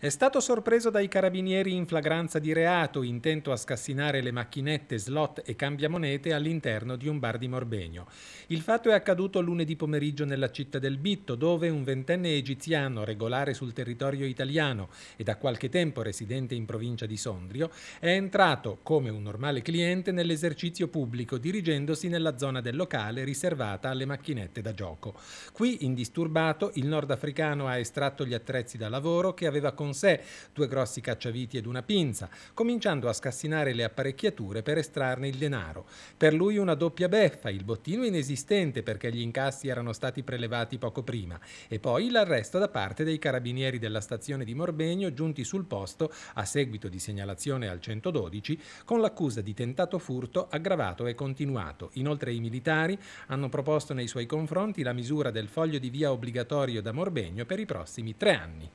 È stato sorpreso dai carabinieri in flagranza di reato, intento a scassinare le macchinette, slot e cambiamonete all'interno di un bar di Morbegno. Il fatto è accaduto lunedì pomeriggio nella città del Bitto, dove un ventenne egiziano, regolare sul territorio italiano e da qualche tempo residente in provincia di Sondrio, è entrato, come un normale cliente, nell'esercizio pubblico, dirigendosi nella zona del locale riservata alle macchinette da gioco. Qui, indisturbato, il nordafricano ha estratto gli attrezzi da lavoro che aveva consumato con sé, due grossi cacciaviti ed una pinza, cominciando a scassinare le apparecchiature per estrarne il denaro. Per lui una doppia beffa, il bottino inesistente perché gli incassi erano stati prelevati poco prima, e poi l'arresto da parte dei carabinieri della stazione di Morbegno giunti sul posto a seguito di segnalazione al 112 con l'accusa di tentato furto aggravato e continuato. Inoltre i militari hanno proposto nei suoi confronti la misura del foglio di via obbligatorio da Morbegno per i prossimi tre anni.